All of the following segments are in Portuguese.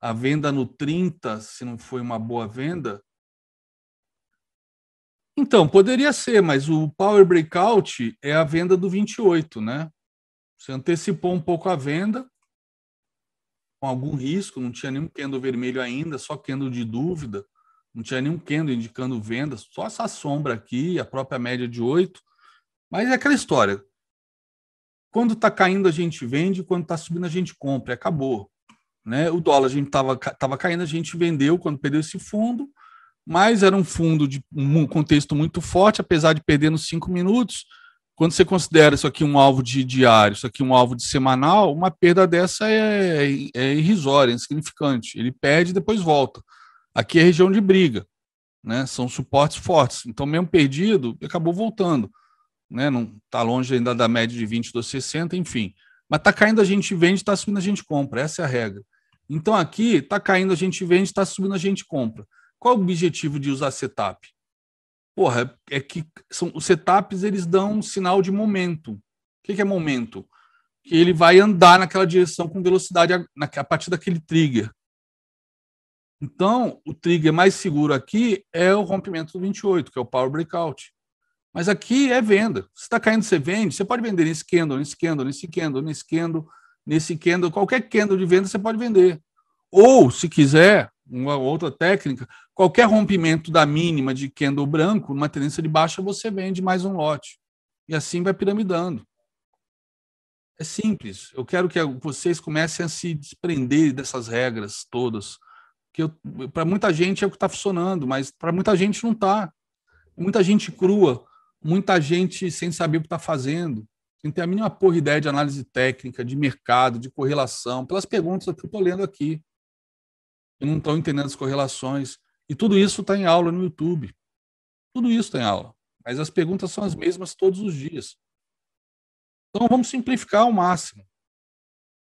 a venda no 30, se não foi uma boa venda. Então, poderia ser, mas o Power Breakout é a venda do 28, né? Você antecipou um pouco a venda, com algum risco, não tinha nenhum candle vermelho ainda, só candle de dúvida, não tinha nenhum candle indicando venda, só essa sombra aqui, a própria média de 8. Mas é aquela história. Quando está caindo, a gente vende, quando está subindo, a gente compra, acabou. Né? O dólar a gente estava tava caindo, a gente vendeu quando perdeu esse fundo, mas era um fundo de um contexto muito forte, apesar de perder nos cinco minutos. Quando você considera isso aqui um alvo de diário, isso aqui um alvo de semanal, uma perda dessa é, é, é irrisória, é insignificante. Ele perde e depois volta. Aqui é região de briga, né? são suportes fortes. Então, mesmo perdido, acabou voltando. Né? Não está longe ainda da média de 20 dos 60, enfim. Mas está caindo, a gente vende, está subindo, a gente compra. Essa é a regra. Então aqui está caindo, a gente vende, está subindo, a gente compra. Qual é o objetivo de usar setup? Porra, é que são, os setups eles dão um sinal de momento. O que, que é momento? Que ele vai andar naquela direção com velocidade a, na, a partir daquele trigger. Então, o trigger mais seguro aqui é o rompimento do 28, que é o power breakout. Mas aqui é venda. Se está caindo, você vende. Você pode vender nesse candle, nesse candle, nesse candle, nesse candle, nesse candle, qualquer candle de venda você pode vender. Ou, se quiser, uma outra técnica, qualquer rompimento da mínima de candle branco, numa tendência de baixa, você vende mais um lote. E assim vai piramidando. É simples. Eu quero que vocês comecem a se desprender dessas regras todas. Que para muita gente é o que está funcionando, mas para muita gente não está. Muita gente crua, muita gente sem saber o que está fazendo sem ter a mínima porra ideia de análise técnica, de mercado, de correlação, pelas perguntas que eu estou lendo aqui. eu não estou entendendo as correlações. E tudo isso está em aula no YouTube. Tudo isso está em aula. Mas as perguntas são as mesmas todos os dias. Então vamos simplificar ao máximo.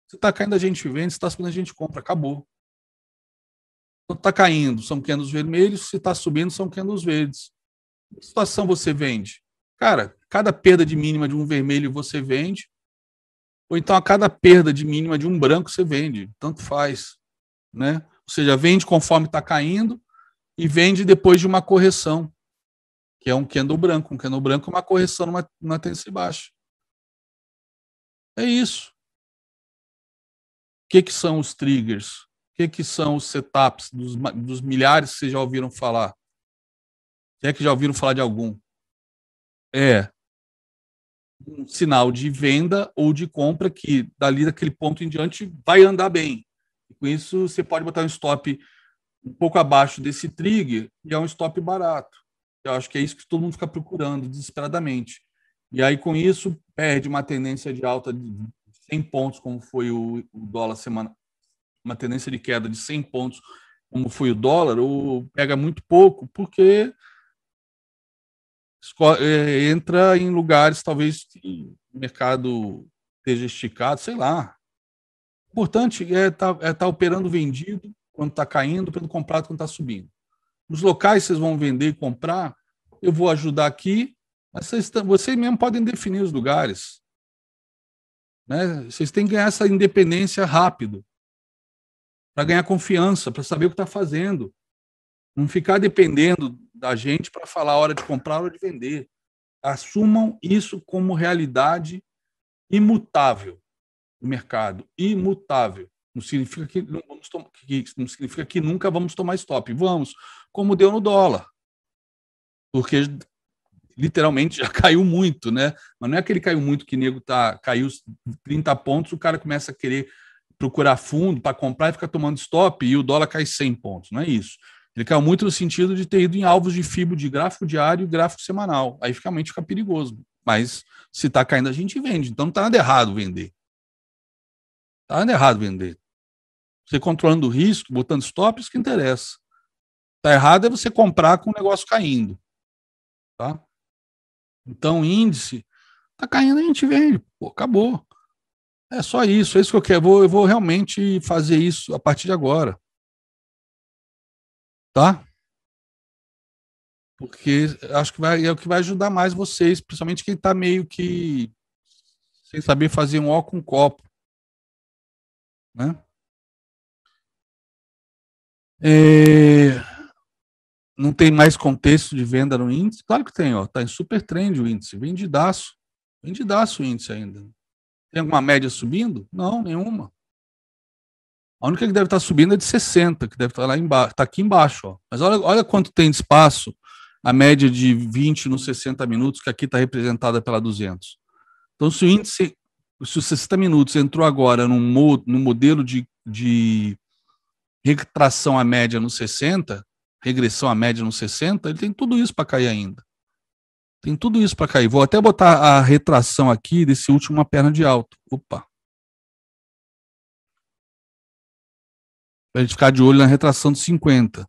Se está caindo, a gente vende, se está subindo, a gente compra. Acabou. Quando está caindo, são candles vermelhos. Se está subindo, são candles verdes. Em que situação você vende? Cara, cada perda de mínima de um vermelho você vende, ou então a cada perda de mínima de um branco você vende, tanto faz, né? Ou seja, vende conforme está caindo e vende depois de uma correção, que é um candle branco. Um candle branco é uma correção numa, numa tendência baixa. É isso. O que, que são os triggers? O que, que são os setups dos, dos milhares que vocês já ouviram falar? quem é que já ouviram falar de algum. É um sinal de venda ou de compra que dali daquele ponto em diante vai andar bem. E com isso você pode botar um stop um pouco abaixo desse trigger e é um stop barato. Eu acho que é isso que todo mundo fica procurando desesperadamente. E aí com isso perde uma tendência de alta de 100 pontos como foi o, dólar semana uma tendência de queda de 100 pontos como foi o dólar ou pega muito pouco porque é, entra em lugares talvez o mercado esteja esticado, sei lá. O importante é estar tá, é tá operando vendido quando está caindo, pelo comprado quando está subindo. Os locais vocês vão vender e comprar, eu vou ajudar aqui, mas vocês, vocês mesmo podem definir os lugares. Né? Vocês têm que ganhar essa independência rápido para ganhar confiança, para saber o que está fazendo. Não ficar dependendo da gente para falar a hora de comprar, a hora de vender. Assumam isso como realidade imutável do mercado, imutável. Não significa que não, vamos que, não significa que nunca vamos tomar stop. Vamos, como deu no dólar. Porque literalmente já caiu muito, né? Mas não é aquele caiu muito que nego tá, caiu 30 pontos, o cara começa a querer procurar fundo para comprar e fica tomando stop e o dólar cai 100 pontos, não é isso. Ele caiu muito no sentido de ter ido em alvos de FIBO de gráfico diário e gráfico semanal. Aí fica fica perigoso. Mas se está caindo, a gente vende. Então não está nada errado vender. Está nada errado vender. Você controlando o risco, botando stop, isso que interessa. Está errado é você comprar com o negócio caindo. Tá? Então, índice, está caindo, a gente vende. Pô, acabou. É só isso, é isso que eu quero. Eu vou, eu vou realmente fazer isso a partir de agora tá? Porque acho que vai, é o que vai ajudar mais vocês, principalmente quem está meio que sem saber fazer um ó com um copo, né? É... Não tem mais contexto de venda no índice? Claro que tem, ó. Tá em super trend o índice, vendidaço. Vendidaço o índice ainda. Tem alguma média subindo? Não, nenhuma. A única que deve estar tá subindo é de 60, que deve estar tá lá embaixo, está aqui embaixo. Ó. Mas olha, olha quanto tem de espaço a média de 20 nos 60 minutos, que aqui está representada pela 200. Então, se o índice, se os 60 minutos entrou agora num, mo, modelo de, de retração à média nos 60, regressão à média nos 60, ele tem tudo isso para cair ainda. Tem tudo isso para cair. Vou até botar a retração aqui desse último, uma perna de alto. Opa, para a gente ficar de olho na retração de 50.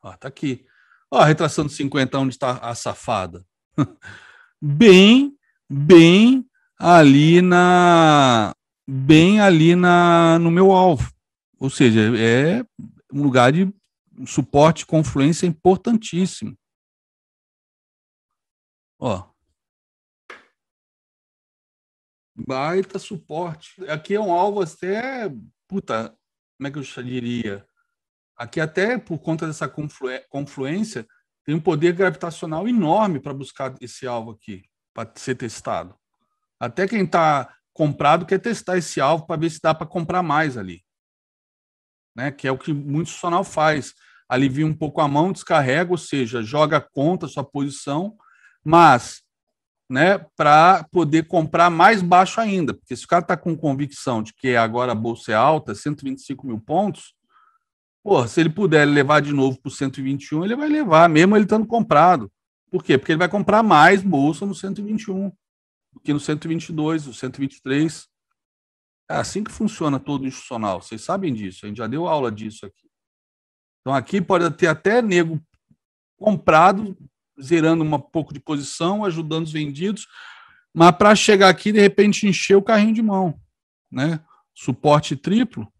Ó, tá aqui. Ó, a retração de 50, onde está a safada? bem, bem ali na bem ali na no meu alvo. Ou seja, é um lugar de suporte confluência importantíssimo. Ó, baita suporte. Aqui é um alvo até, puta, como é que eu diria? Aqui até por conta dessa confluência tem um poder gravitacional enorme para buscar esse alvo aqui, para ser testado. Até quem está comprado quer testar esse alvo para ver se dá para comprar mais ali. Né? Que é o que muito sonal faz. Alivia um pouco a mão, descarrega, ou seja, joga contra a sua posição, mas né, para poder comprar mais baixo ainda. Porque se o cara está com convicção de que agora a bolsa é alta, 125 mil pontos, porra, se ele puder levar de novo para o 121, ele vai levar, mesmo ele estando comprado. Por quê? Porque ele vai comprar mais bolsa no 121 do que no 122, no 123. É assim que funciona todo institucional. Vocês sabem disso, a gente já deu aula disso aqui. Então aqui pode ter até nego comprado zerando um pouco de posição, ajudando os vendidos, mas para chegar aqui, de repente, encher o carrinho de mão, né? Suporte triplo,